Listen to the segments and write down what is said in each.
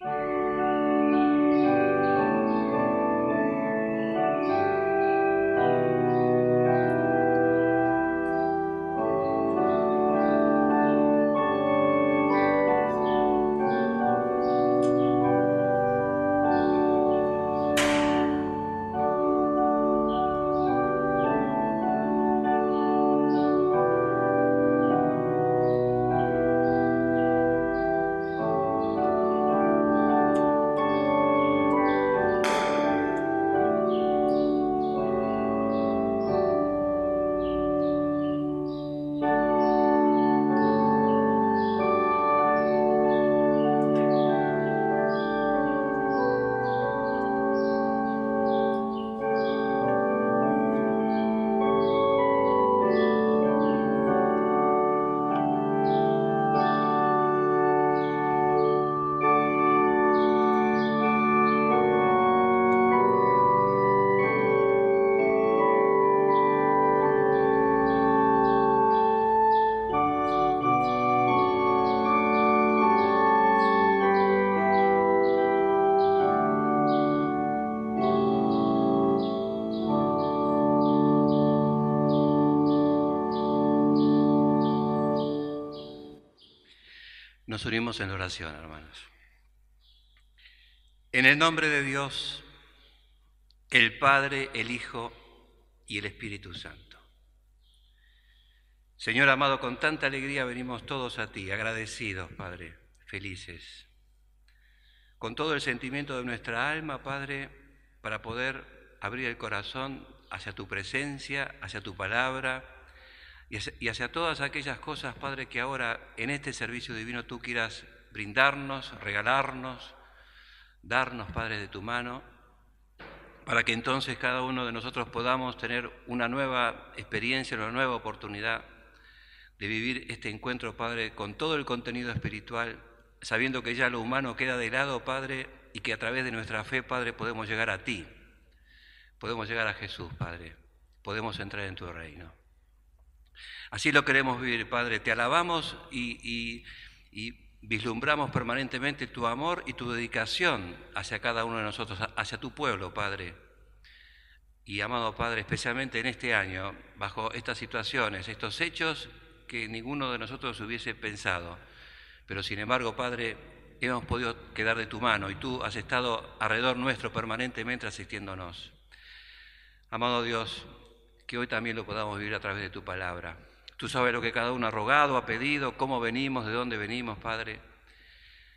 Thank you. nos unimos en oración, hermanos. En el nombre de Dios, el Padre, el Hijo y el Espíritu Santo. Señor amado, con tanta alegría venimos todos a ti, agradecidos, Padre, felices. Con todo el sentimiento de nuestra alma, Padre, para poder abrir el corazón hacia tu presencia, hacia tu palabra, y hacia todas aquellas cosas, Padre, que ahora en este servicio divino tú quieras brindarnos, regalarnos, darnos, Padre, de tu mano, para que entonces cada uno de nosotros podamos tener una nueva experiencia, una nueva oportunidad de vivir este encuentro, Padre, con todo el contenido espiritual, sabiendo que ya lo humano queda de lado, Padre, y que a través de nuestra fe, Padre, podemos llegar a ti, podemos llegar a Jesús, Padre, podemos entrar en tu reino. Así lo queremos vivir, Padre. Te alabamos y, vislumbramos permanentemente tu amor y tu dedicación hacia cada uno de nosotros, hacia tu pueblo, Padre. Y amado Padre, especialmente en este año, bajo estas situaciones, estos hechos que ninguno de nosotros hubiese pensado. Pero sin embargo, Padre, hemos podido quedar de tu mano y tú has estado alrededor nuestro permanentemente asistiéndonos. Amado Dios, que hoy también lo podamos vivir a través de tu palabra. Tú sabes lo que cada uno ha rogado, ha pedido, cómo venimos, de dónde venimos, Padre.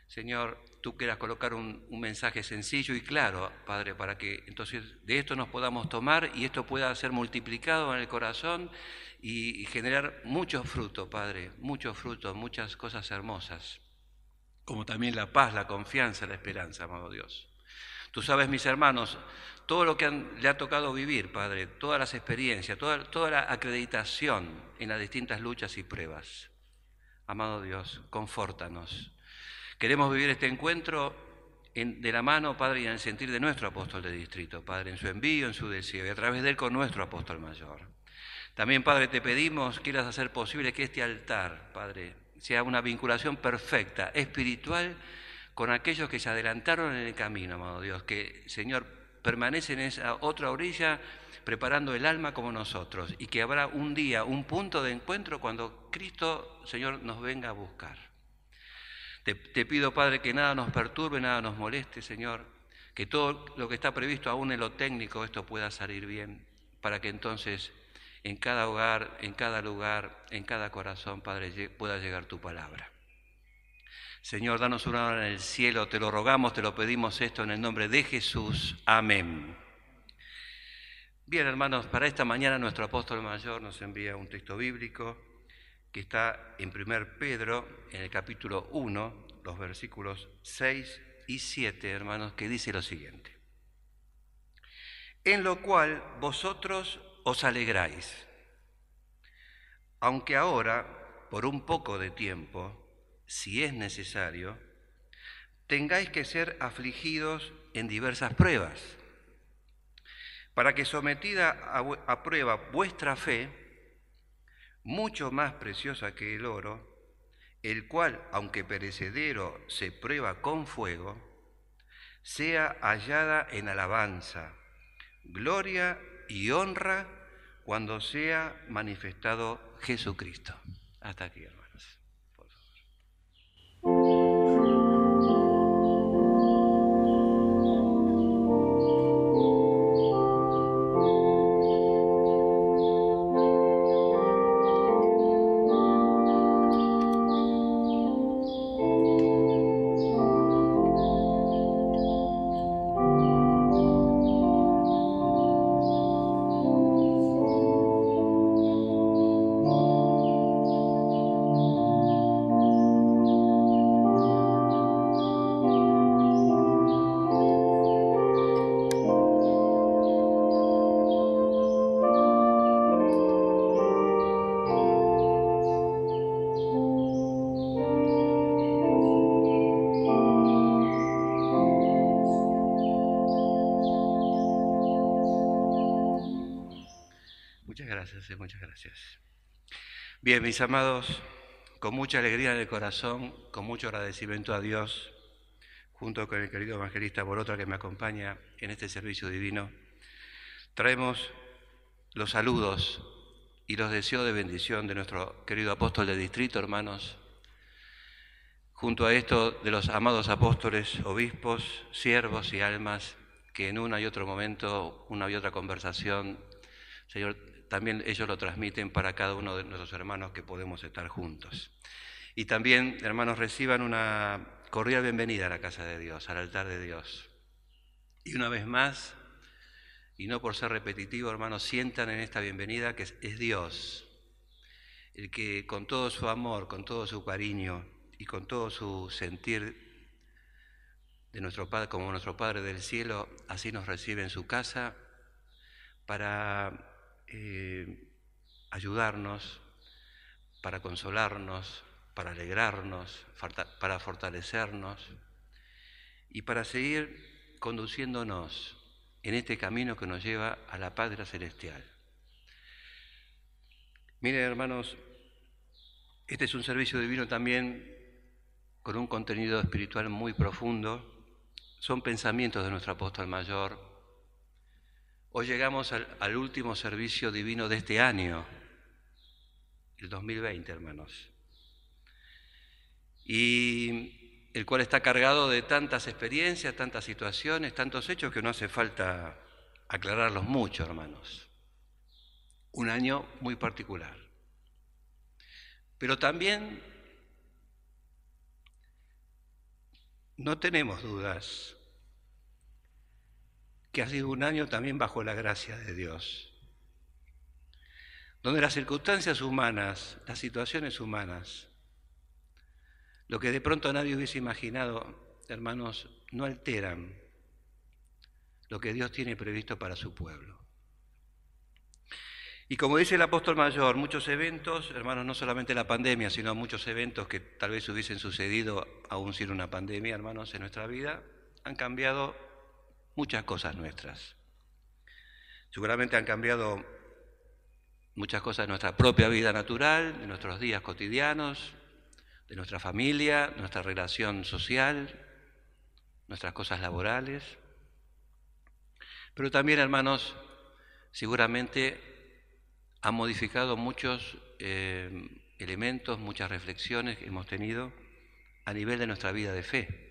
Señor, tú quieras colocar un, mensaje sencillo y claro, Padre, para que entonces de esto nos podamos tomar y esto pueda ser multiplicado en el corazón y, y generar muchos frutos, Padre, muchos frutos, muchas cosas hermosas, como también la paz, la confianza, la esperanza, amado Dios. Tú sabes, mis hermanos, todo lo que le ha tocado vivir, Padre, todas las experiencias, toda, toda la acreditación en las distintas luchas y pruebas. Amado Dios, confórtanos. Queremos vivir este encuentro de la mano, Padre, y en el sentir de nuestro apóstol de distrito, Padre, en su envío, en su deseo, y a través de él con nuestro apóstol mayor. También, Padre, te pedimos, quieras hacer posible que este altar, Padre, sea una vinculación perfecta, espiritual con aquellos que se adelantaron en el camino, amado Dios, que, Señor, permanece en esa otra orilla preparando el alma como nosotros y que habrá un día, un punto de encuentro cuando Cristo, Señor, nos venga a buscar. te pido, Padre, que nada nos perturbe, nada nos moleste, Señor, que todo lo que está previsto aún en lo técnico, esto pueda salir bien, para que entonces en cada hogar, en cada lugar, en cada corazón, Padre, pueda llegar tu palabra. Señor, danos una hora en el cielo, te lo rogamos, te lo pedimos esto en el nombre de Jesús. Amén. Bien, hermanos, para esta mañana nuestro apóstol mayor nos envía un texto bíblico que está en 1 Pedro, en el capítulo 1, los versículos 6 y 7, hermanos, que dice lo siguiente. En lo cual vosotros os alegráis, aunque ahora, por un poco de tiempo, si es necesario, tengáis que ser afligidos en diversas pruebas, para que sometida a, prueba vuestra fe, mucho más preciosa que el oro, el cual, aunque perecedero, se prueba con fuego, sea hallada en alabanza, gloria y honra cuando sea manifestado Jesucristo. Hasta aquí. Bien, mis amados, con mucha alegría en el corazón, con mucho agradecimiento a Dios, junto con el querido evangelista Borotra que me acompaña en este servicio divino, traemos los saludos y los deseos de bendición de nuestro querido apóstol de distrito, hermanos, junto a esto de los amados apóstoles, obispos, siervos y almas que en uno y otro momento, una y otra conversación, Señor, también ellos lo transmiten para cada uno de nuestros hermanos que podemos estar juntos. Y también, hermanos, reciban una cordial bienvenida a la casa de Dios, al altar de Dios. Y una vez más, y no por ser repetitivo, hermanos, sientan en esta bienvenida que es Dios, el que con todo su amor, con todo su cariño y con todo su sentir de nuestro Padre, como nuestro Padre del cielo, así nos recibe en su casa para eh, ayudarnos, para consolarnos, para alegrarnos, para fortalecernos y para seguir conduciéndonos en este camino que nos lleva a la Padre Celestial. Miren hermanos, este es un servicio divino también con un contenido espiritual muy profundo. Son pensamientos de nuestro apóstol mayor, Hoy llegamos al, último servicio divino de este año, el 2020, hermanos, y el cual está cargado de tantas experiencias, tantas situaciones, tantos hechos que no hace falta aclararlos mucho, hermanos. Un año muy particular. Pero también no tenemos dudas que ha sido un año también bajo la gracia de Dios, donde las circunstancias humanas, las situaciones humanas, lo que de pronto nadie hubiese imaginado, hermanos, no alteran lo que Dios tiene previsto para su pueblo. Y como dice el apóstol mayor, muchos eventos, hermanos, no solamente la pandemia, sino muchos eventos que tal vez hubiesen sucedido aún sin una pandemia, hermanos, en nuestra vida, han cambiado muchas cosas nuestras. Seguramente han cambiado muchas cosas de nuestra propia vida natural, de nuestros días cotidianos, de nuestra familia, nuestra relación social, nuestras cosas laborales. Pero también, hermanos, seguramente han modificado muchos eh, elementos, muchas reflexiones que hemos tenido a nivel de nuestra vida de fe.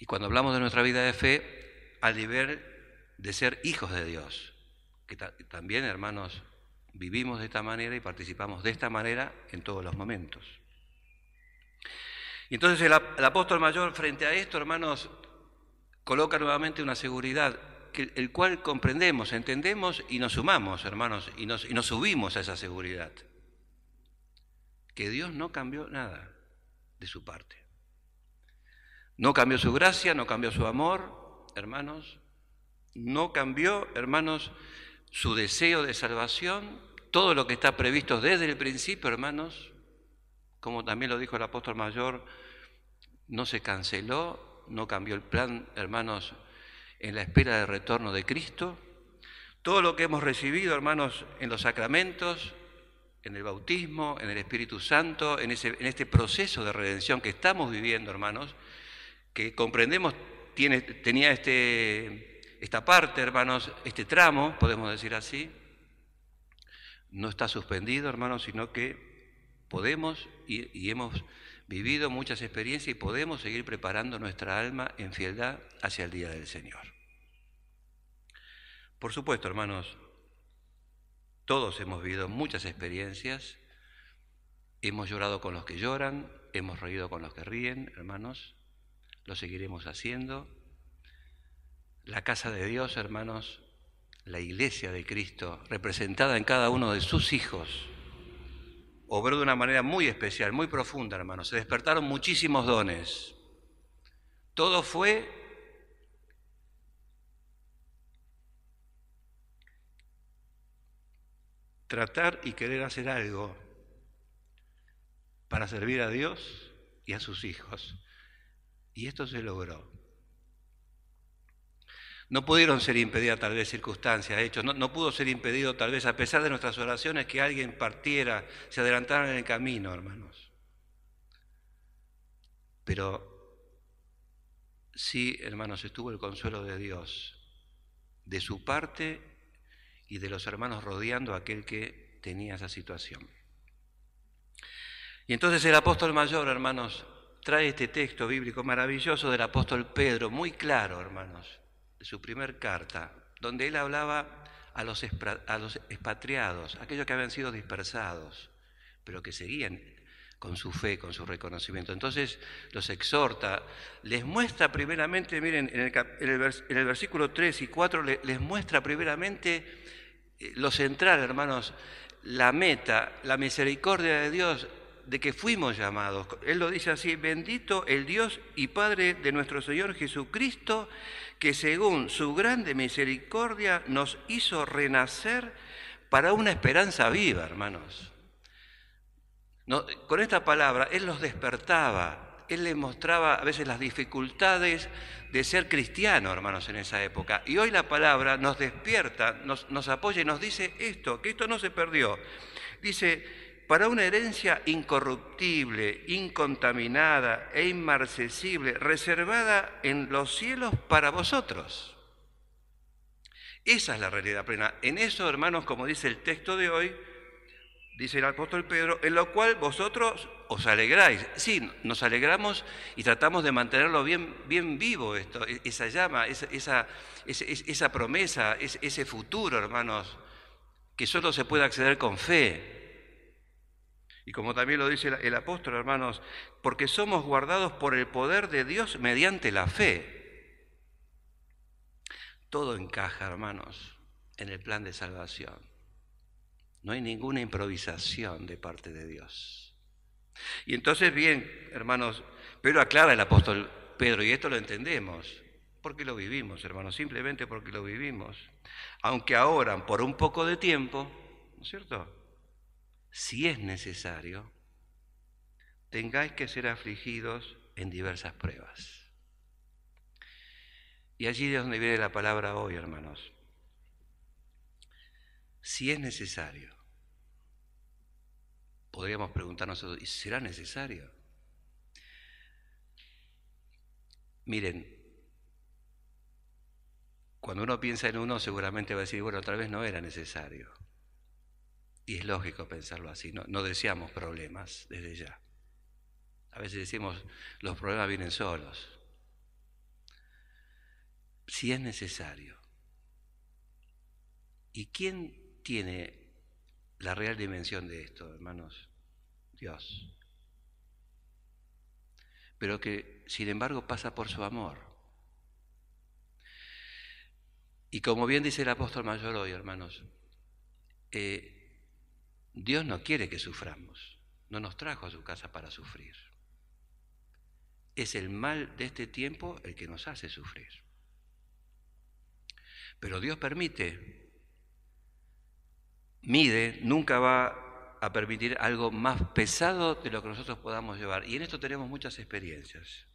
Y cuando hablamos de nuestra vida de fe, al nivel de ser hijos de Dios, que también, hermanos, vivimos de esta manera y participamos de esta manera en todos los momentos. Y entonces el, apóstol mayor, frente a esto, hermanos, coloca nuevamente una seguridad, que, el cual comprendemos, entendemos y nos sumamos, hermanos, y nos, y nos subimos a esa seguridad. Que Dios no cambió nada de su parte. No cambió su gracia, no cambió su amor, hermanos. No cambió, hermanos, su deseo de salvación. Todo lo que está previsto desde el principio, hermanos, como también lo dijo el apóstol mayor, no se canceló, no cambió el plan, hermanos, en la espera del retorno de Cristo. Todo lo que hemos recibido, hermanos, en los sacramentos, en el bautismo, en el Espíritu Santo, en, este proceso de redención que estamos viviendo, hermanos, que comprendemos tenía este, esta parte, hermanos, este tramo, podemos decir así, no está suspendido, hermanos, sino que podemos y, y hemos vivido muchas experiencias y podemos seguir preparando nuestra alma en fieldad hacia el día del Señor. Por supuesto, hermanos, todos hemos vivido muchas experiencias, hemos llorado con los que lloran, hemos reído con los que ríen, hermanos, lo seguiremos haciendo. La casa de Dios, hermanos, la iglesia de Cristo, representada en cada uno de sus hijos, obró de una manera muy especial, muy profunda, hermanos. Se despertaron muchísimos dones. Todo fue tratar y querer hacer algo para servir a Dios y a sus hijos. Y esto se logró. No pudieron ser impedidas tal vez circunstancias, hechos. No, pudo ser impedido tal vez, a pesar de nuestras oraciones, que alguien partiera, se adelantara en el camino, hermanos. Pero sí, hermanos, estuvo el consuelo de Dios, de su parte y de los hermanos rodeando a aquel que tenía esa situación. Y entonces el apóstol mayor, hermanos, trae este texto bíblico maravilloso del apóstol Pedro, muy claro, hermanos, su primer carta, donde él hablaba a los, expatriados, aquellos que habían sido dispersados, pero que seguían con su fe, con su reconocimiento. Entonces los exhorta, les muestra primeramente, miren, en el, versículo 3 y 4 les muestra primeramente eh, lo central, hermanos, la meta, la misericordia de Dios de que fuimos llamados. Él lo dice así, bendito el Dios y Padre de nuestro Señor Jesucristo, que según su grande misericordia nos hizo renacer para una esperanza viva, hermanos. con esta palabra, Él los despertaba, Él les mostraba a veces las dificultades de ser cristiano, hermanos, en esa época. Y hoy la palabra nos despierta, nos, nos apoya y nos dice esto, que esto no se perdió. Dice, para una herencia incorruptible, incontaminada e inmarcesible, reservada en los cielos para vosotros. Esa es la realidad plena. En eso, hermanos, como dice el texto de hoy, dice el apóstol Pedro, en lo cual vosotros os alegráis. Sí, nos alegramos y tratamos de mantenerlo bien, bien vivo, esto, e-, esa llama, esa, esa, esa promesa, ese futuro, hermanos, que solo se puede acceder con fe. Y como también lo dice el apóstol, hermanos, porque somos guardados por el poder de Dios mediante la fe. Todo encaja, hermanos, en el plan de salvación. No hay ninguna improvisación de parte de Dios. Y entonces, bien, hermanos, pero aclara el apóstol Pedro, y esto lo entendemos, porque lo vivimos, hermanos, simplemente porque lo vivimos. Aunque ahora, por un poco de tiempo, ¿no es cierto? si es necesario, tengáis que ser afligidos en diversas pruebas. Y allí es donde viene la palabra hoy, hermanos. Si es necesario, podríamos preguntarnos, ¿y será necesario? Miren, cuando uno piensa en uno seguramente va a decir, bueno, otra vez no era necesario. Y es lógico pensarlo así, no, deseamos problemas desde ya. A veces decimos, los problemas vienen solos. Si es necesario. ¿Y quién tiene la real dimensión de esto, hermanos? Dios. Pero que, sin embargo, pasa por su amor. Y como bien dice el apóstol mayor hoy, hermanos, eh, Dios no quiere que suframos, no nos trajo a su casa para sufrir. Es el mal de este tiempo el que nos hace sufrir. Pero Dios permite, mide, nunca va a permitir algo más pesado de lo que nosotros podamos llevar. Y en esto tenemos muchas experiencias.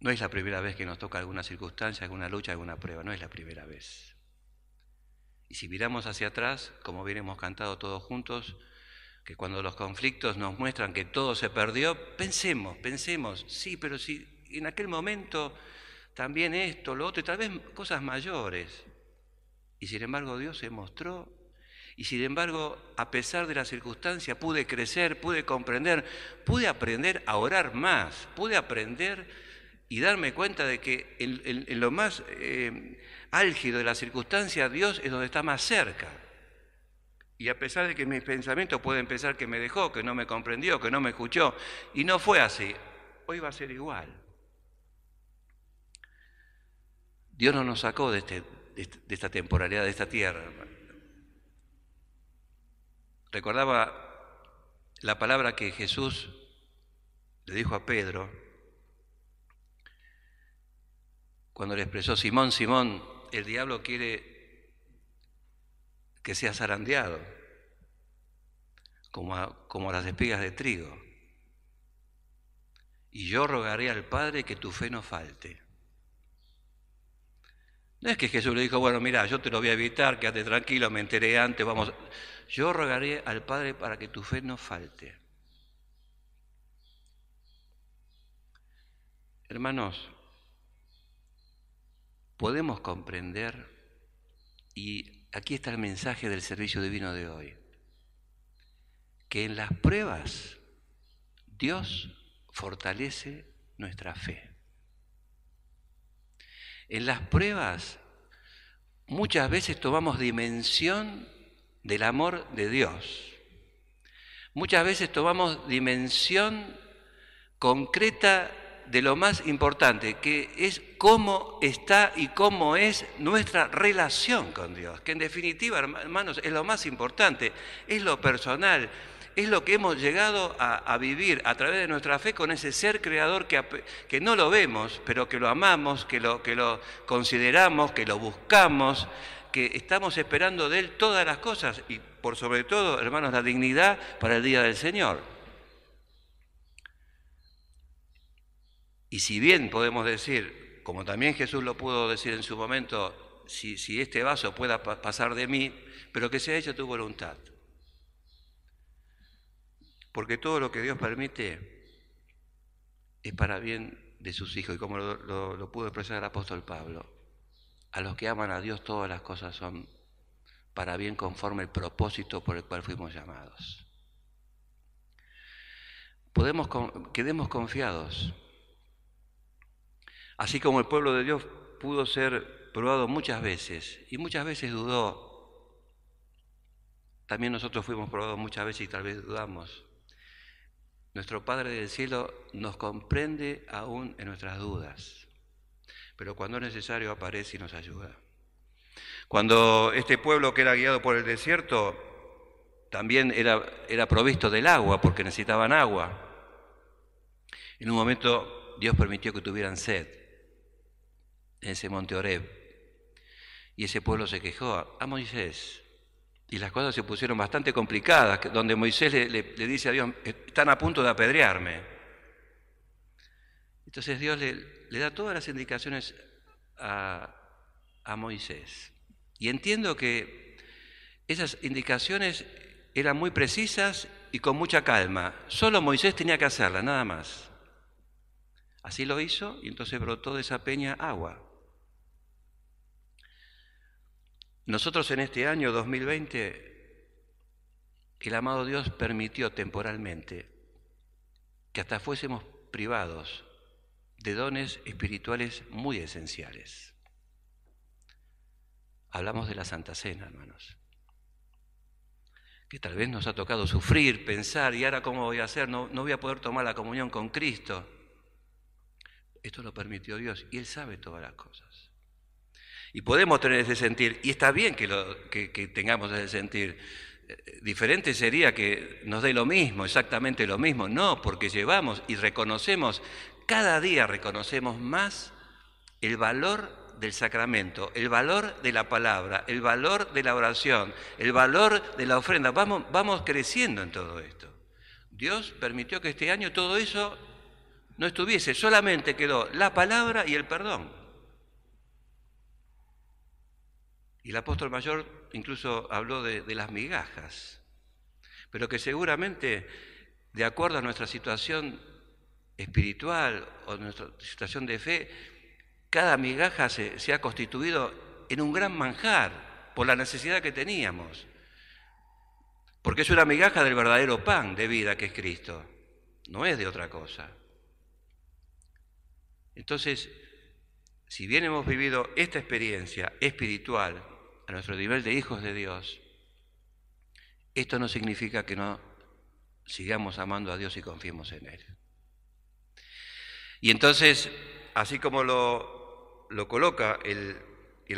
No es la primera vez que nos toca alguna circunstancia, alguna lucha, alguna prueba, no es la primera vez. Y si miramos hacia atrás, como bien hemos cantado todos juntos, que cuando los conflictos nos muestran que todo se perdió, pensemos, pensemos, sí, pero si en aquel momento también esto, lo otro, y tal vez cosas mayores. Y sin embargo Dios se mostró, y sin embargo, a pesar de la circunstancia, pude crecer, pude comprender, pude aprender a orar más, pude aprender y darme cuenta de que en, lo más... Eh, álgido de la circunstancia, Dios es donde está más cerca. Y a pesar de que mis pensamientos pueden pensar que me dejó, que no me comprendió, que no me escuchó, y no fue así, hoy va a ser igual. Dios no nos sacó de, este, este, de esta temporalidad, de esta tierra. Recordaba la palabra que Jesús le dijo a Pedro, cuando le expresó, Simón, Simón, el diablo quiere que seas arandeado como, como las espigas de trigo. Y yo rogaré al Padre que tu fe no falte. No es que Jesús le dijo, bueno, mira, yo te lo voy a evitar, quédate tranquilo, me enteré antes, vamos. Yo rogaré al Padre para que tu fe no falte. Hermanos, podemos comprender, y aquí está el mensaje del servicio divino de hoy, que en las pruebas Dios fortalece nuestra fe. En las pruebas muchas veces tomamos dimensión del amor de Dios. Muchas veces tomamos dimensión concreta de lo más importante, que es cómo está y cómo es nuestra relación con Dios, que en definitiva, hermanos, es lo más importante, es lo personal, es lo que hemos llegado a, vivir a través de nuestra fe con ese ser creador que, que no lo vemos, pero que lo amamos, que lo, que lo consideramos, que lo buscamos, que estamos esperando de Él todas las cosas y por sobre todo, hermanos, la dignidad para el día del Señor. Y si bien podemos decir, como también Jesús lo pudo decir en su momento, si, este vaso pueda pasar de mí, pero que sea hecho tu voluntad. Porque todo lo que Dios permite es para bien de sus hijos. Y como lo, pudo expresar el apóstol Pablo, a los que aman a Dios todas las cosas son para bien conforme el propósito por el cual fuimos llamados. Podemos, quedemos confiados Así como el pueblo de Dios pudo ser probado muchas veces y muchas veces dudó, también nosotros fuimos probados muchas veces y tal vez dudamos. Nuestro Padre del Cielo nos comprende aún en nuestras dudas, pero cuando es necesario aparece y nos ayuda. Cuando este pueblo que era guiado por el desierto, también era, era provisto del agua, porque necesitaban agua. En un momento Dios permitió que tuvieran sed en ese monte Oreb. Y ese pueblo se quejó a Moisés. Y las cosas se pusieron bastante complicadas, donde Moisés le, dice a Dios, están a punto de apedrearme. Entonces Dios le, da todas las indicaciones a, a Moisés. Y entiendo que esas indicaciones eran muy precisas y con mucha calma. Solo Moisés tenía que hacerlas, nada más. Así lo hizo y entonces brotó de esa peña agua. Nosotros en este año 2020, el amado Dios permitió temporalmente que hasta fuésemos privados de dones espirituales muy esenciales. Hablamos de la Santa Cena, hermanos. Que tal vez nos ha tocado sufrir, pensar, y ahora cómo voy a hacer, no, no voy a poder tomar la comunión con Cristo. Esto lo permitió Dios y Él sabe todas las cosas. Y podemos tener ese sentir, y está bien que, lo, que, tengamos ese sentir. Eh, diferente sería que nos dé lo mismo, exactamente lo mismo. No, porque llevamos y reconocemos, cada día reconocemos más el valor del sacramento, el valor de la palabra, el valor de la oración, el valor de la ofrenda. Vamos, vamos creciendo en todo esto. Dios permitió que este año todo eso no estuviese, solamente quedó la palabra y el perdón. Y el apóstol mayor incluso habló de, las migajas, pero que seguramente, de acuerdo a nuestra situación espiritual o nuestra situación de fe, cada migaja se, se, ha constituido en un gran manjar por la necesidad que teníamos. Porque es una migaja del verdadero pan de vida que es Cristo, no es de otra cosa. Entonces, si bien hemos vivido esta experiencia espiritual a nuestro nivel de hijos de Dios, esto no significa que no sigamos amando a Dios y confiemos en Él. Y entonces, así como lo, coloca el,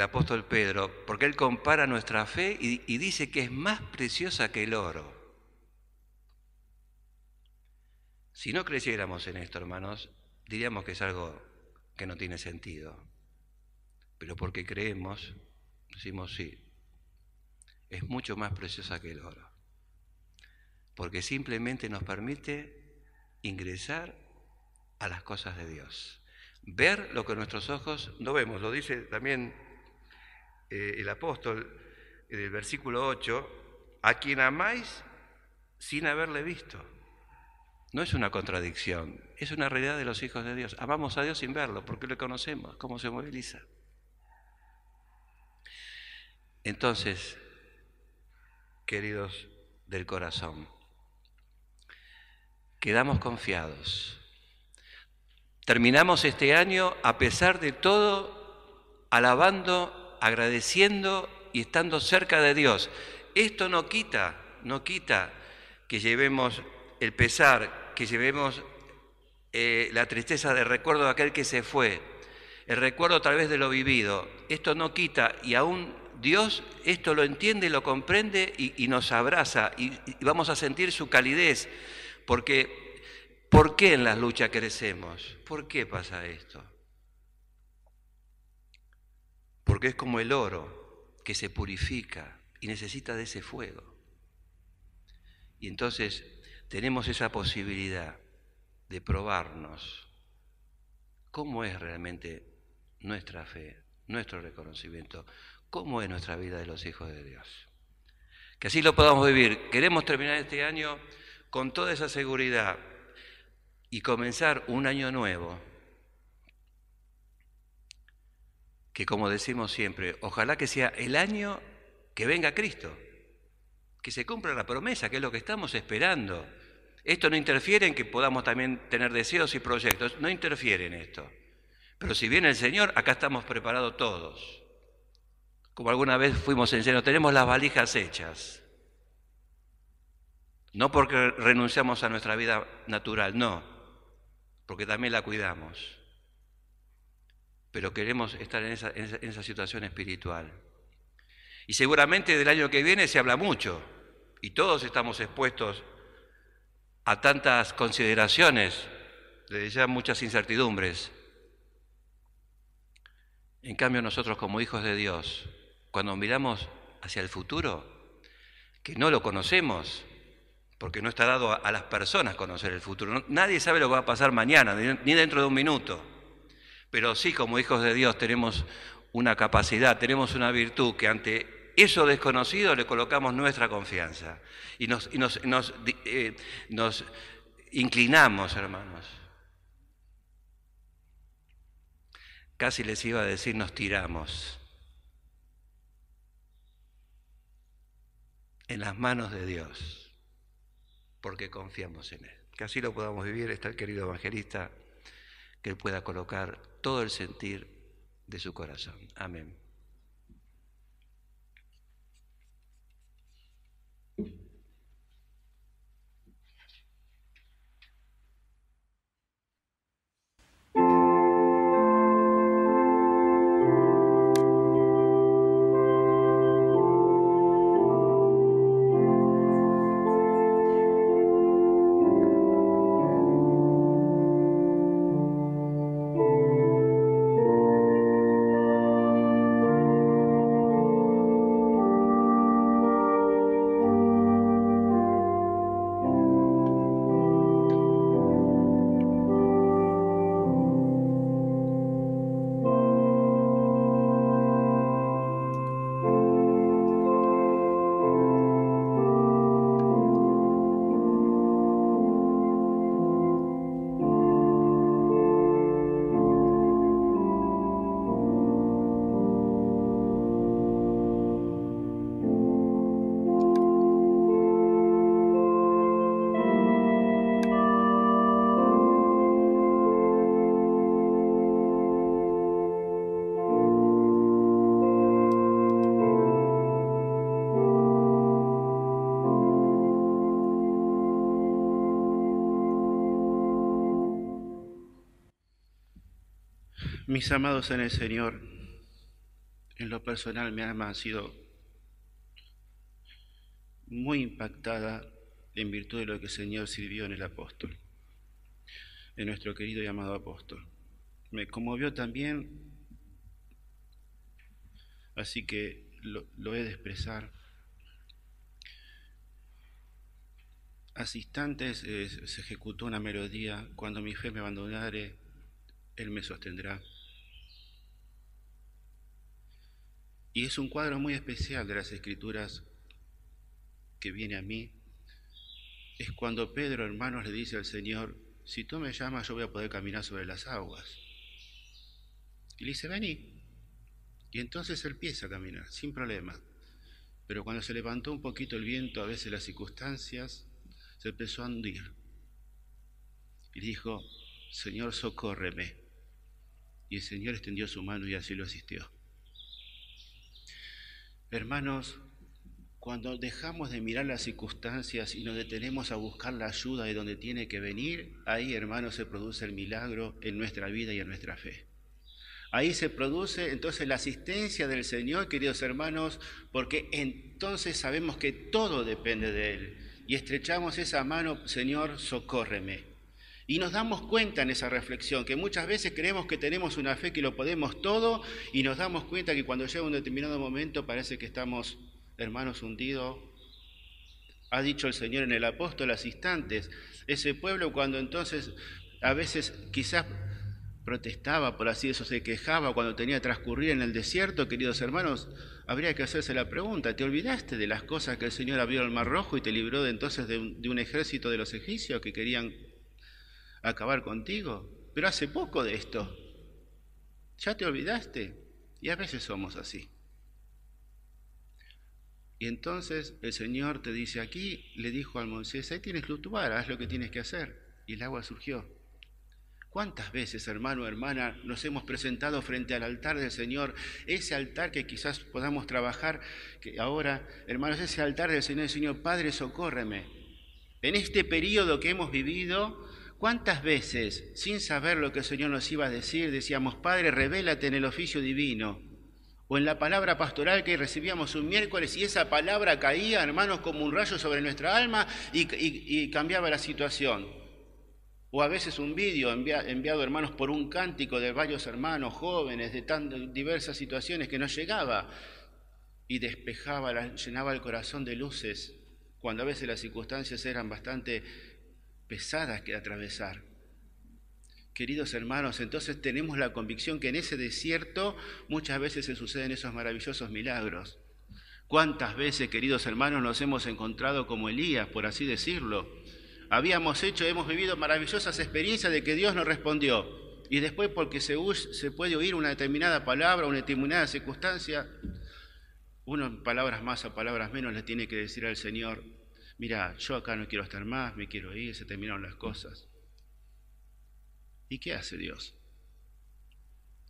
apóstol Pedro, porque él compara nuestra fe y, dice que es más preciosa que el oro. Si no creciéramos en esto, hermanos, diríamos que es algo que no tiene sentido. Pero porque creemos, Decimos, sí, es mucho más preciosa que el oro, porque simplemente nos permite ingresar a las cosas de Dios, ver lo que nuestros ojos no vemos, lo dice también eh, el apóstol en el versículo 8, a quien amáis sin haberle visto. No es una contradicción, es una realidad de los hijos de Dios. Amamos a Dios sin verlo, porque lo conocemos, cómo se moviliza. Entonces, queridos del corazón, quedamos confiados. Terminamos este año, a pesar de todo, alabando, agradeciendo y estando cerca de Dios. Esto no quita, no quita que llevemos el pesar, que llevemos eh, la tristeza del recuerdo de aquel que se fue, el recuerdo a través de lo vivido. Esto no quita y aún Dios esto lo entiende, lo comprende y, nos abraza y, vamos a sentir su calidez. Porque, ¿por qué en las luchas crecemos? ¿Por qué pasa esto? Porque es como el oro que se purifica y necesita de ese fuego. Y entonces tenemos esa posibilidad de probarnos cómo es realmente nuestra fe, nuestro reconocimiento, ¿Cómo es nuestra vida de los hijos de Dios? Que así lo podamos vivir. Queremos terminar este año con toda esa seguridad y comenzar un año nuevo que como decimos siempre, ojalá que sea el año que venga Cristo, que se cumpla la promesa, que es lo que estamos esperando. Esto no interfiere en que podamos también tener deseos y proyectos, no interfiere en esto. Pero si viene el Señor, acá estamos preparados todos como alguna vez fuimos en serio, tenemos las valijas hechas. No porque renunciamos a nuestra vida natural, no, porque también la cuidamos. Pero queremos estar en esa, situación espiritual. Y seguramente del año que viene se habla mucho, y todos estamos expuestos a tantas consideraciones, desde ya muchas incertidumbres. En cambio nosotros como hijos de Dios cuando miramos hacia el futuro, que no lo conocemos, porque no está dado a, las personas conocer el futuro. nadie sabe lo que va a pasar mañana, ni dentro de un minuto. Pero sí, como hijos de Dios, tenemos una capacidad, tenemos una virtud que ante eso desconocido le colocamos nuestra confianza y nos eh, inclinamos, hermanos. Casi les iba a decir, nos tiramos. en las manos de Dios, porque confiamos en Él. Que así lo podamos vivir, está el querido evangelista, que Él pueda colocar todo el sentir de su corazón. Amén. Mis amados en el Señor, en lo personal mi alma ha sido muy impactada en virtud de lo que el Señor sirvió en el apóstol, en nuestro querido y amado apóstol. Me conmovió también, así que lo, he de expresar. Asistentes instantes eh, se ejecutó una melodía, cuando mi fe me abandonare, Él me sostendrá. Y es un cuadro muy especial de las escrituras que viene a mí. Es cuando Pedro, hermanos, le dice al Señor, si tú me llamas yo voy a poder caminar sobre las aguas. Y le dice, vení. Y entonces él empieza a caminar, sin problema. Pero cuando se levantó un poquito el viento, a veces las circunstancias, se empezó a hundir. Y dijo, Señor, socórreme. Y el Señor extendió su mano y así lo asistió. Hermanos, cuando dejamos de mirar las circunstancias y nos detenemos a buscar la ayuda de donde tiene que venir, ahí, hermanos, se produce el milagro en nuestra vida y en nuestra fe. Ahí se produce entonces la asistencia del Señor, queridos hermanos, porque entonces sabemos que todo depende de Él. Y estrechamos esa mano, Señor, socórreme. Y nos damos cuenta en esa reflexión que muchas veces creemos que tenemos una fe que lo podemos todo y nos damos cuenta que cuando llega un determinado momento parece que estamos, hermanos, hundidos. Ha dicho el Señor en el apóstol las instantes, ese pueblo cuando entonces a veces quizás protestaba, por así eso, se quejaba cuando tenía que transcurrir en el desierto, queridos hermanos, habría que hacerse la pregunta, ¿te olvidaste de las cosas que el Señor abrió el Mar Rojo y te libró de entonces de un ejército de los egipcios que querían acabar contigo. Pero hace poco de esto. Ya te olvidaste. Y a veces somos así. Y entonces el Señor te dice aquí, le dijo al Moisés, ahí tienes que tu haz lo que tienes que hacer. Y el agua surgió. ¿Cuántas veces, hermano o hermana, nos hemos presentado frente al altar del Señor? Ese altar que quizás podamos trabajar que ahora, hermanos, ese altar del Señor, el Señor, Padre, socórreme. En este periodo que hemos vivido, ¿Cuántas veces, sin saber lo que el Señor nos iba a decir, decíamos, Padre, revélate en el oficio divino? O en la palabra pastoral que recibíamos un miércoles y esa palabra caía, hermanos, como un rayo sobre nuestra alma y, cambiaba la situación. O a veces un vídeo enviado, enviado, hermanos, por un cántico de varios hermanos jóvenes de tan diversas situaciones que nos llegaba y despejaba, llenaba el corazón de luces, cuando a veces las circunstancias eran bastante pesadas que atravesar. Queridos hermanos, entonces tenemos la convicción que en ese desierto muchas veces se suceden esos maravillosos milagros. ¿Cuántas veces, queridos hermanos, nos hemos encontrado como Elías, por así decirlo? Habíamos hecho, hemos vivido maravillosas experiencias de que Dios nos respondió. Y después, porque se, se puede oír una determinada palabra, una determinada circunstancia, uno palabras más o palabras menos le tiene que decir al Señor, mira, yo acá no quiero estar más, me quiero ir, se terminaron las cosas. ¿Y qué hace Dios?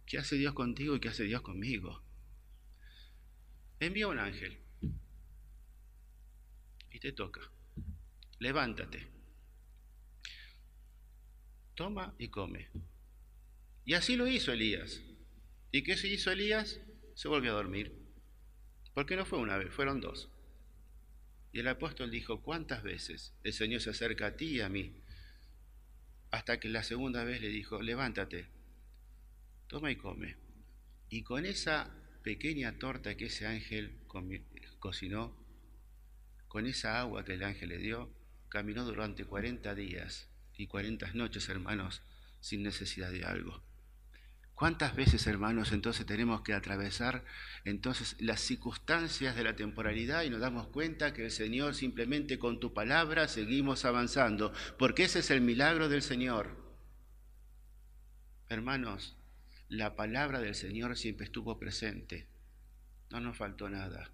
¿Qué hace Dios contigo y qué hace Dios conmigo? Envía un ángel y te toca. Levántate. Toma y come. Y así lo hizo Elías. ¿Y qué se hizo Elías? Se volvió a dormir. Porque no fue una vez, fueron dos. Y el apóstol dijo, ¿cuántas veces el Señor se acerca a ti y a mí? Hasta que la segunda vez le dijo, levántate, toma y come. Y con esa pequeña torta que ese ángel cocinó, con esa agua que el ángel le dio, caminó durante 40 días y 40 noches, hermanos, sin necesidad de algo. ¿Cuántas veces, hermanos, entonces tenemos que atravesar entonces las circunstancias de la temporalidad y nos damos cuenta que el Señor simplemente con tu palabra seguimos avanzando? Porque ese es el milagro del Señor. Hermanos, la palabra del Señor siempre estuvo presente. No nos faltó nada.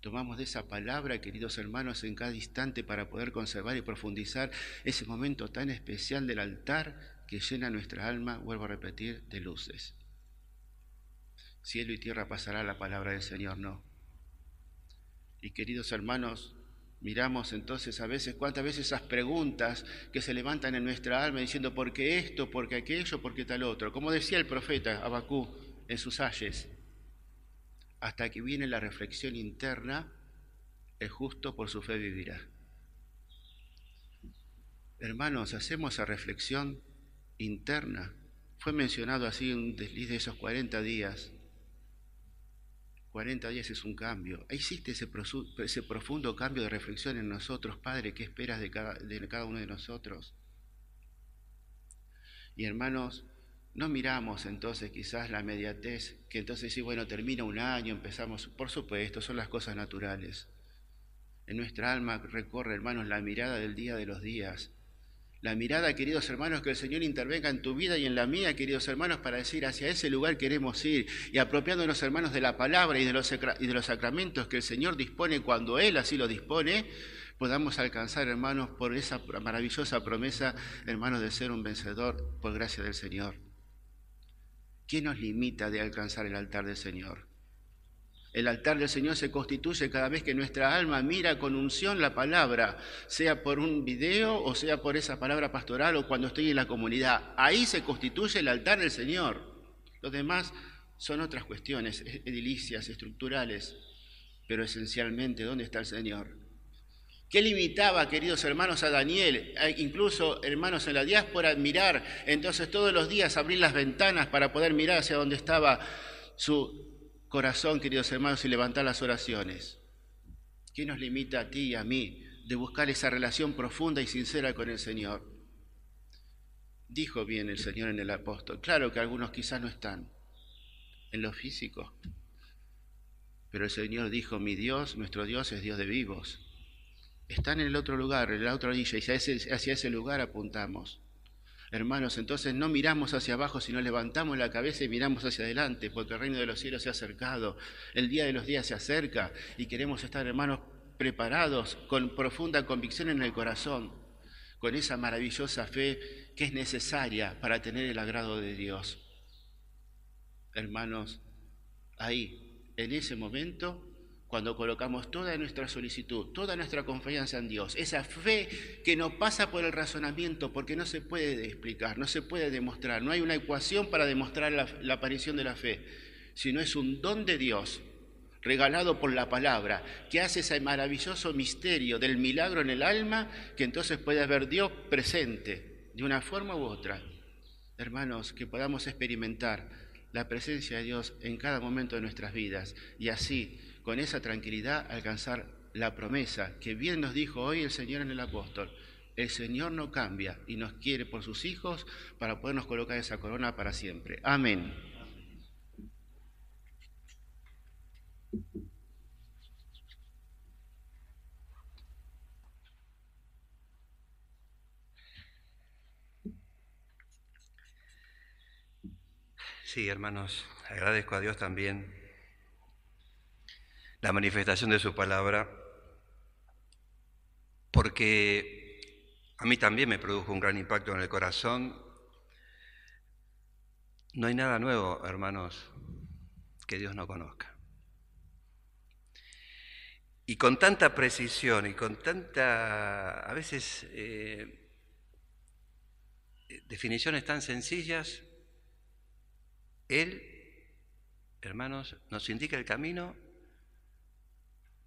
Tomamos de esa palabra, queridos hermanos, en cada instante para poder conservar y profundizar ese momento tan especial del altar que llena nuestra alma, vuelvo a repetir, de luces. Cielo y tierra pasará la palabra del Señor, no. Y queridos hermanos, miramos entonces a veces cuántas veces esas preguntas que se levantan en nuestra alma diciendo, ¿por qué esto? ¿Por qué aquello? ¿Por qué tal otro? Como decía el profeta Abacú en sus ayes, hasta que viene la reflexión interna, el justo por su fe vivirá. Hermanos, hacemos esa reflexión interna. Fue mencionado así un desliz de esos 40 días. 40 días es un cambio. Existe ese, ese profundo cambio de reflexión en nosotros, Padre, ¿qué esperas de cada, uno de nosotros? Y hermanos, no miramos entonces quizás la mediatez, que entonces sí, bueno, termina un año, empezamos, por supuesto, son las cosas naturales. En nuestra alma recorre, hermanos, la mirada del día de los días, la mirada, queridos hermanos, que el Señor intervenga en tu vida y en la mía, queridos hermanos, para decir hacia ese lugar queremos ir y apropiándonos, hermanos, de la palabra y de los, de los sacramentos que el Señor dispone cuando Él así lo dispone, podamos alcanzar, hermanos, por esa maravillosa promesa, hermanos, de ser un vencedor por gracia del Señor. ¿Qué nos limita de alcanzar el altar del Señor? El altar del Señor se constituye cada vez que nuestra alma mira con unción la palabra, sea por un video o sea por esa palabra pastoral o cuando estoy en la comunidad. Ahí se constituye el altar del Señor. Los demás son otras cuestiones e-, edilicias, estructurales, pero esencialmente, ¿dónde está el Señor? ¿Qué limitaba, queridos hermanos, a Daniel, incluso hermanos en la diáspora, mirar? Entonces todos los días abrir las ventanas para poder mirar hacia dónde estaba su corazón, queridos hermanos, y levantar las oraciones. ¿Qué nos limita a ti y a mí de buscar esa relación profunda y sincera con el Señor? Dijo bien el Señor en el apóstol. Claro que algunos quizás no están en lo físico, pero el Señor dijo, mi Dios, nuestro Dios es Dios de vivos. Están en el otro lugar, en la otra orilla, y hacia ese, hacia ese lugar apuntamos. Hermanos, entonces no miramos hacia abajo, sino levantamos la cabeza y miramos hacia adelante, porque el reino de los cielos se ha acercado, el día de los días se acerca y queremos estar, hermanos, preparados con profunda convicción en el corazón, con esa maravillosa fe que es necesaria para tener el agrado de Dios. Hermanos, ahí, en ese momento, cuando colocamos toda nuestra solicitud, toda nuestra confianza en Dios, esa fe que no pasa por el razonamiento, porque no se puede explicar, no se puede demostrar, no hay una ecuación para demostrar la, aparición de la fe, sino es un don de Dios regalado por la palabra, que hace ese maravilloso misterio del milagro en el alma, que entonces puede haber Dios presente de una forma u otra. Hermanos, que podamos experimentar la presencia de Dios en cada momento de nuestras vidas y así con esa tranquilidad alcanzar la promesa que bien nos dijo hoy el Señor en el apóstol. El Señor no cambia y nos quiere por sus hijos para podernos colocar esa corona para siempre. Amén. Sí, hermanos, agradezco a Dios también la manifestación de su palabra, porque a mí también me produjo un gran impacto en el corazón. No hay nada nuevo, hermanos, que Dios no conozca. Y con tanta precisión y con tanta, a veces, eh, definiciones tan sencillas, Él, hermanos, nos indica el camino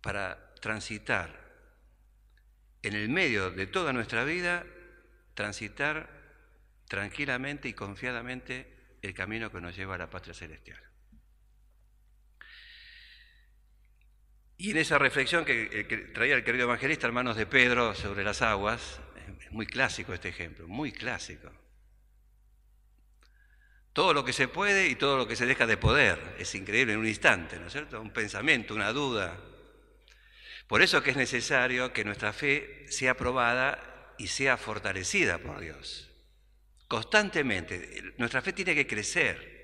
para transitar en el medio de toda nuestra vida, transitar tranquilamente y confiadamente el camino que nos lleva a la patria celestial. Y en esa reflexión eh, que, traía el querido evangelista, hermanos de Pedro, sobre las aguas, es muy clásico este ejemplo, muy clásico. Todo lo que se puede y todo lo que se deja de poder, es increíble en un instante, ¿no es cierto? Un pensamiento, una duda, por eso que es necesario que nuestra fe sea probada y sea fortalecida por Dios. Constantemente, nuestra fe tiene que crecer.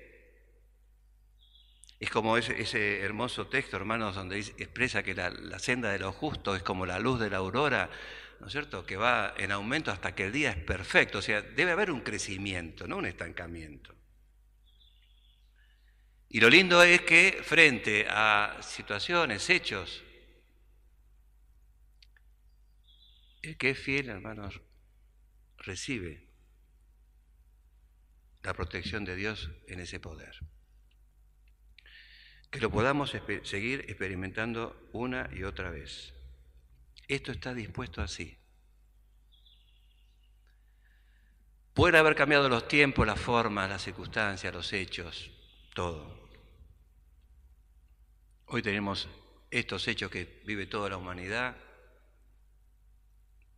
Es como ese, hermoso texto, hermanos, donde expresa que la, la senda de los justos es como la luz de la aurora, ¿no es cierto?, que va en aumento hasta que el día es perfecto. O sea, debe haber un crecimiento, no un estancamiento. Y lo lindo es que frente a situaciones, hechos, El que es fiel, hermanos, recibe la protección de Dios en ese poder. Que lo podamos seguir experimentando una y otra vez. Esto está dispuesto así. Puede haber cambiado los tiempos, las formas, las circunstancias, los hechos, todo. Hoy tenemos estos hechos que vive toda la humanidad,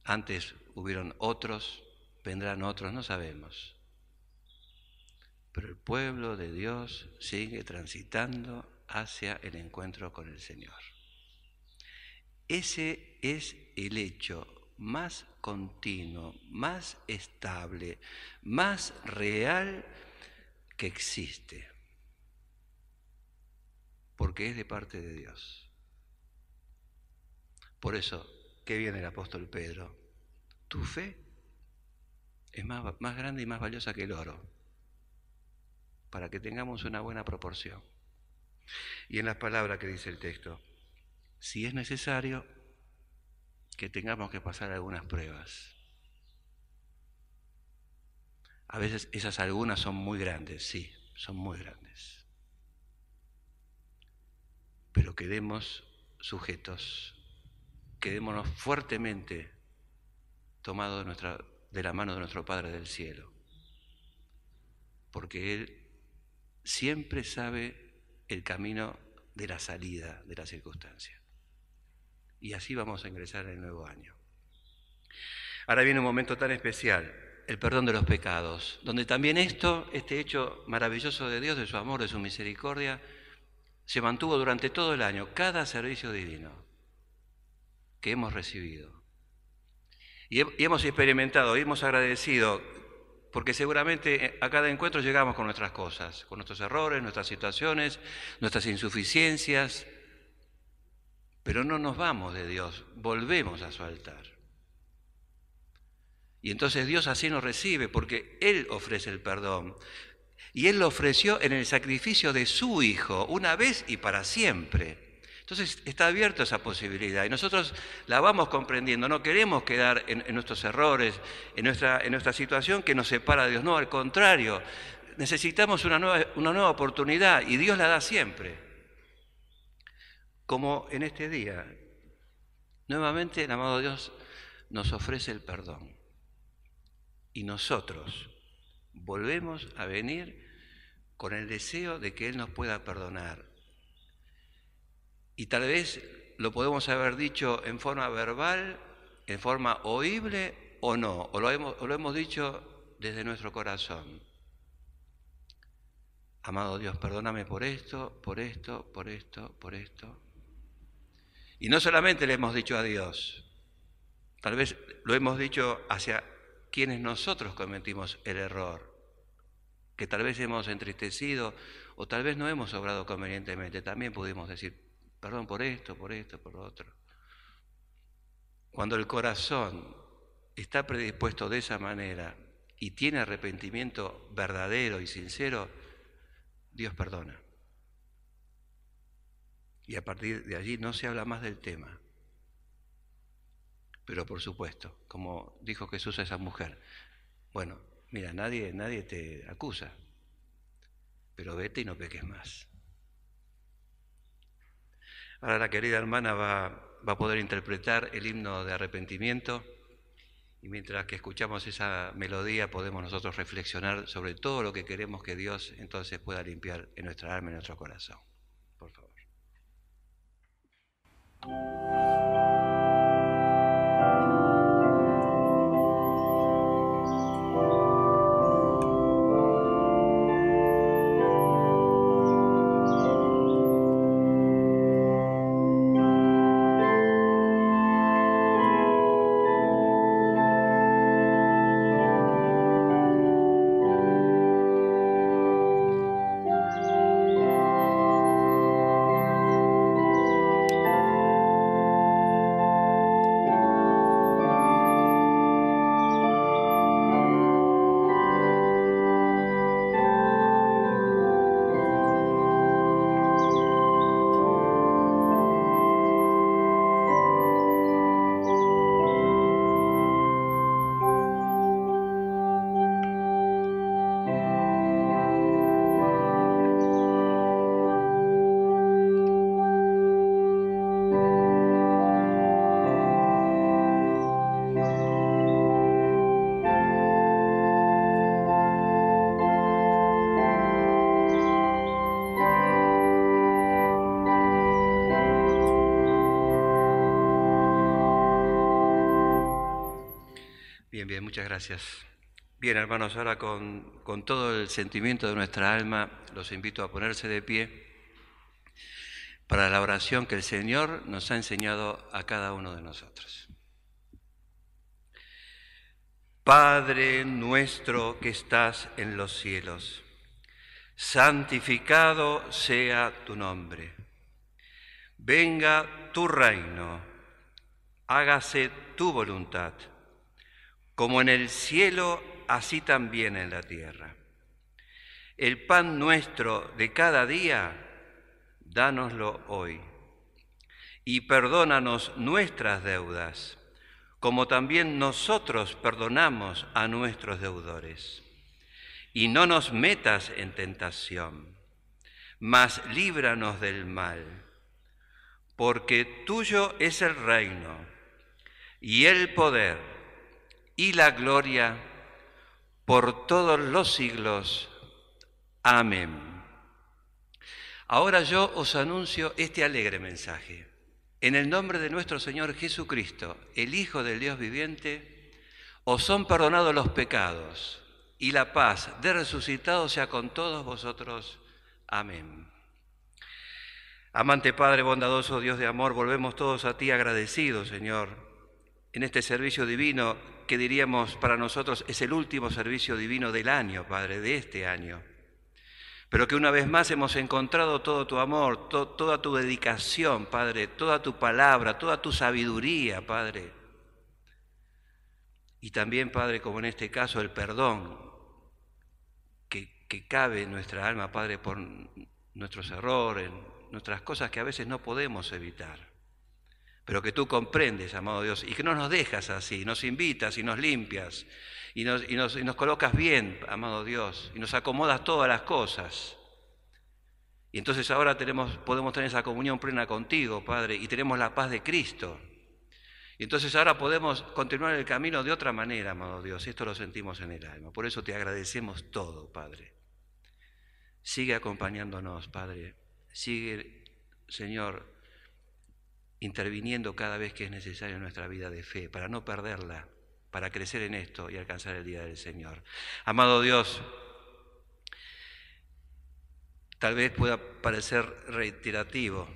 antes hubieron otros, vendrán otros, no sabemos. Pero el pueblo de Dios sigue transitando hacia el encuentro con el Señor. Ese es el hecho más continuo, más estable, más real que existe, porque es de parte de Dios. Por eso Qué viene el apóstol Pedro. Tu mm. fe es más, más grande y más valiosa que el oro, para que tengamos una buena proporción. Y en las palabras que dice el texto, si es necesario que tengamos que pasar algunas pruebas. A veces esas algunas son muy grandes, sí, son muy grandes. Pero quedemos sujetos quedémonos fuertemente tomados de, la mano de nuestro Padre del Cielo, porque Él siempre sabe el camino de la salida de la circunstancia Y así vamos a ingresar en el nuevo año. Ahora viene un momento tan especial, el perdón de los pecados, donde también esto, este hecho maravilloso de Dios, de su amor, de su misericordia, se mantuvo durante todo el año, cada servicio divino hemos recibido. Y, hemos experimentado, y hemos agradecido, porque seguramente eh, a cada encuentro llegamos con nuestras cosas, con nuestros errores, nuestras situaciones, nuestras insuficiencias, pero no nos vamos de Dios, volvemos a su altar. Y entonces Dios así nos recibe, porque Él ofrece el perdón. Y Él lo ofreció en el sacrificio de su Hijo, una vez y para siempre. Entonces está abierta esa posibilidad y nosotros la vamos comprendiendo, no queremos quedar en, nuestros errores, en nuestra, situación que nos separa de Dios, no, al contrario, necesitamos una nueva oportunidad y Dios la da siempre, como en este día. Nuevamente el amado Dios nos ofrece el perdón y nosotros volvemos a venir con el deseo de que Él nos pueda perdonar y tal vez lo podemos haber dicho en forma verbal, en forma oíble o no, o lo hemos, dicho desde nuestro corazón. Amado Dios, perdóname por esto, por esto, por esto, por esto. Y no solamente le hemos dicho a Dios, tal vez lo hemos dicho hacia quienes nosotros cometimos el error, que tal vez hemos entristecido o tal vez no hemos obrado convenientemente. También pudimos decir, perdón por esto, por esto, por lo otro. Cuando el corazón está predispuesto de esa manera y tiene arrepentimiento verdadero y sincero, Dios perdona. Y a partir de allí no se habla más del tema. Pero por supuesto, como dijo Jesús a esa mujer, bueno, mira, nadie, nadie te acusa, pero vete y no peques más. Ahora la querida hermana va, va a poder interpretar el himno de arrepentimiento y mientras que escuchamos esa melodía podemos nosotros reflexionar sobre todo lo que queremos que Dios entonces pueda limpiar en nuestra alma y en nuestro corazón. Por favor. Bien, muchas gracias. Bien, hermanos, ahora con, con todo el sentimiento de nuestra alma, los invito a ponerse de pie para la oración que el Señor nos ha enseñado a cada uno de nosotros. Padre nuestro que estás en los cielos, santificado sea tu nombre. Venga tu reino, hágase tu voluntad como en el cielo, así también en la tierra. El pan nuestro de cada día, dánoslo hoy. Y perdónanos nuestras deudas, como también nosotros perdonamos a nuestros deudores. Y no nos metas en tentación, mas líbranos del mal, porque tuyo es el reino y el poder y la gloria por todos los siglos. Amén. Ahora yo os anuncio este alegre mensaje. En el nombre de nuestro Señor Jesucristo, el Hijo del Dios viviente, os son perdonados los pecados y la paz de resucitado sea con todos vosotros. Amén. Amante Padre bondadoso, Dios de amor, volvemos todos a ti agradecidos, Señor, en este servicio divino que diríamos para nosotros es el último servicio divino del año, Padre, de este año. Pero que una vez más hemos encontrado todo tu amor, toda tu dedicación, Padre, toda tu palabra, toda tu sabiduría, Padre. Y también, Padre, como en este caso, el perdón que, que cabe en nuestra alma, Padre, por nuestros errores, nuestras cosas que a veces no podemos evitar pero que tú comprendes, amado Dios, y que no nos dejas así, nos invitas y nos limpias, y nos, colocas bien, amado Dios, y nos acomodas todas las cosas. Y entonces ahora tenemos, podemos tener esa comunión plena contigo, Padre, y tenemos la paz de Cristo. Y entonces ahora podemos continuar el camino de otra manera, amado Dios. Esto lo sentimos en el alma. Por eso te agradecemos todo, Padre. Sigue acompañándonos, Padre. Sigue, Señor, interviniendo cada vez que es necesario en nuestra vida de fe, para no perderla, para crecer en esto y alcanzar el día del Señor. Amado Dios, tal vez pueda parecer reiterativo,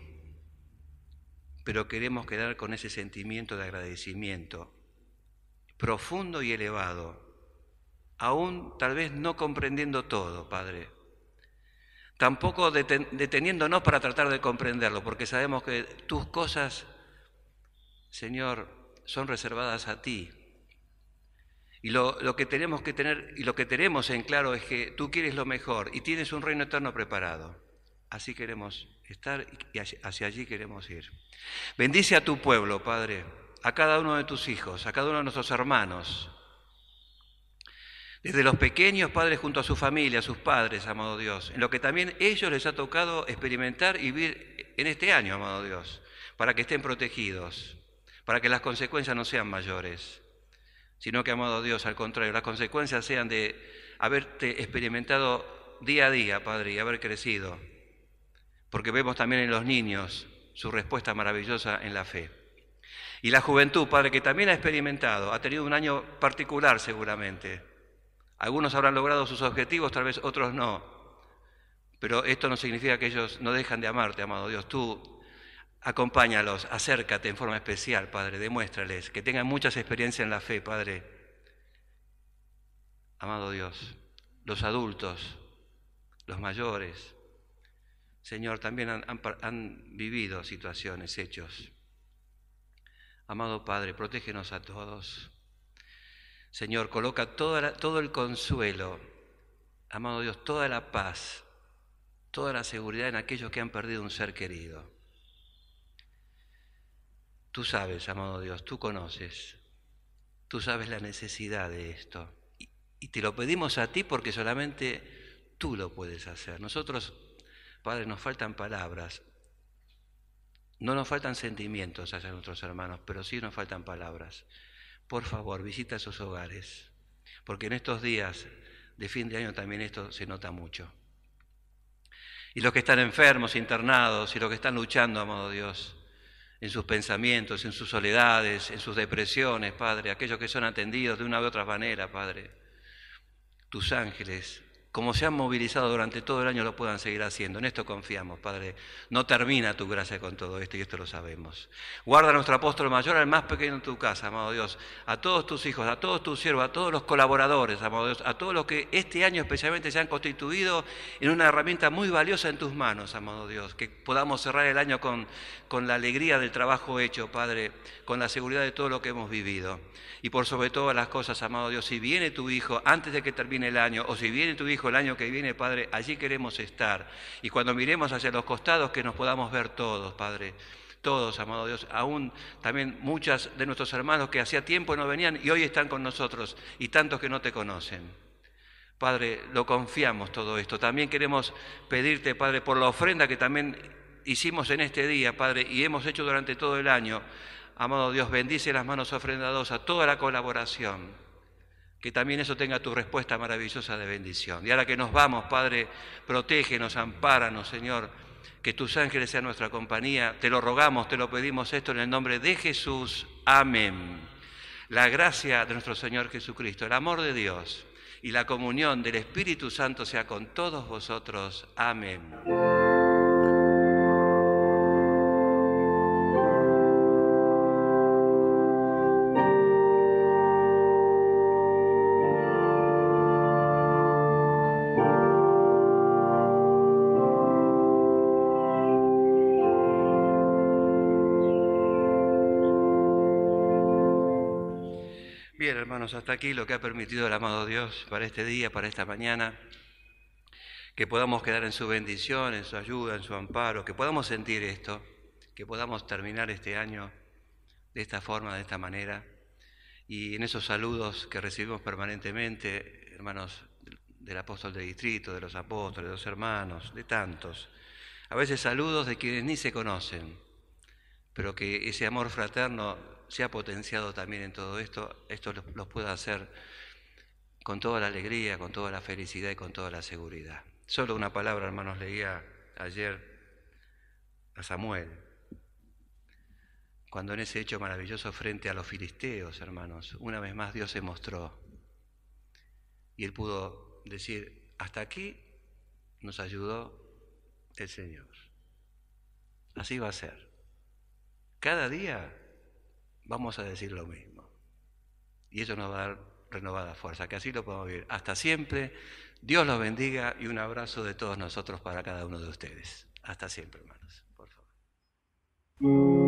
pero queremos quedar con ese sentimiento de agradecimiento profundo y elevado, aún tal vez no comprendiendo todo, Padre, tampoco deteniéndonos para tratar de comprenderlo, porque sabemos que tus cosas, Señor, son reservadas a ti. Y lo, que tenemos que tener y lo que tenemos en claro es que tú quieres lo mejor y tienes un reino eterno preparado. Así queremos estar y hacia allí queremos ir. Bendice a tu pueblo, Padre, a cada uno de tus hijos, a cada uno de nuestros hermanos, desde los pequeños padres junto a su familia, a sus padres, amado Dios, en lo que también ellos les ha tocado experimentar y vivir en este año, amado Dios, para que estén protegidos, para que las consecuencias no sean mayores, sino que, amado Dios, al contrario, las consecuencias sean de haberte experimentado día a día, Padre, y haber crecido, porque vemos también en los niños su respuesta maravillosa en la fe. Y la juventud, Padre, que también ha experimentado, ha tenido un año particular seguramente, algunos habrán logrado sus objetivos, tal vez otros no. Pero esto no significa que ellos no dejan de amarte, amado Dios. Tú acompáñalos, acércate en forma especial, Padre, demuéstrales que tengan muchas experiencias en la fe, Padre. Amado Dios, los adultos, los mayores, Señor, también han, vivido situaciones, hechos. Amado Padre, protégenos a todos. Señor, coloca todo el consuelo, amado Dios, toda la paz, toda la seguridad en aquellos que han perdido un ser querido. Tú sabes, amado Dios, tú conoces, tú sabes la necesidad de esto. Y, y te lo pedimos a ti porque solamente tú lo puedes hacer. Nosotros, Padre, nos faltan palabras, no nos faltan sentimientos hacia nuestros hermanos, pero sí nos faltan palabras por favor, visita esos hogares, porque en estos días de fin de año también esto se nota mucho. Y los que están enfermos, internados, y los que están luchando, amado Dios, en sus pensamientos, en sus soledades, en sus depresiones, Padre, aquellos que son atendidos de una u otra manera, Padre, tus ángeles como se han movilizado durante todo el año, lo puedan seguir haciendo. En esto confiamos, Padre. No termina tu gracia con todo esto y esto lo sabemos. Guarda a nuestro apóstol mayor, al más pequeño en tu casa, amado Dios, a todos tus hijos, a todos tus siervos, a todos los colaboradores, amado Dios, a todos los que este año especialmente se han constituido en una herramienta muy valiosa en tus manos, amado Dios. Que podamos cerrar el año con, con la alegría del trabajo hecho, Padre, con la seguridad de todo lo que hemos vivido. Y por sobre todas las cosas, amado Dios, si viene tu hijo antes de que termine el año, o si viene tu hijo, el año que viene, Padre, allí queremos estar. Y cuando miremos hacia los costados, que nos podamos ver todos, Padre. Todos, amado Dios, aún también muchas de nuestros hermanos que hacía tiempo no venían y hoy están con nosotros y tantos que no te conocen. Padre, lo confiamos todo esto. También queremos pedirte, Padre, por la ofrenda que también hicimos en este día, Padre, y hemos hecho durante todo el año. Amado Dios, bendice las manos ofrendados a toda la colaboración. Que también eso tenga tu respuesta maravillosa de bendición. Y ahora que nos vamos, Padre, protégenos, ampáranos, Señor. Que tus ángeles sean nuestra compañía. Te lo rogamos, te lo pedimos esto en el nombre de Jesús. Amén. La gracia de nuestro Señor Jesucristo, el amor de Dios y la comunión del Espíritu Santo sea con todos vosotros. Amén. hermanos, hasta aquí lo que ha permitido el amado Dios para este día, para esta mañana. Que podamos quedar en su bendición, en su ayuda, en su amparo, que podamos sentir esto, que podamos terminar este año de esta forma, de esta manera. Y en esos saludos que recibimos permanentemente, hermanos del apóstol de distrito, de los apóstoles, de los hermanos, de tantos. A veces saludos de quienes ni se conocen, pero que ese amor fraterno se ha potenciado también en todo esto, esto los lo pueda hacer con toda la alegría, con toda la felicidad y con toda la seguridad. Solo una palabra, hermanos, leía ayer a Samuel, cuando en ese hecho maravilloso frente a los filisteos, hermanos, una vez más Dios se mostró y él pudo decir, hasta aquí nos ayudó el Señor. Así va a ser. Cada día vamos a decir lo mismo. Y eso nos va a dar renovada fuerza, que así lo podemos vivir. Hasta siempre, Dios los bendiga y un abrazo de todos nosotros para cada uno de ustedes. Hasta siempre, hermanos, por favor.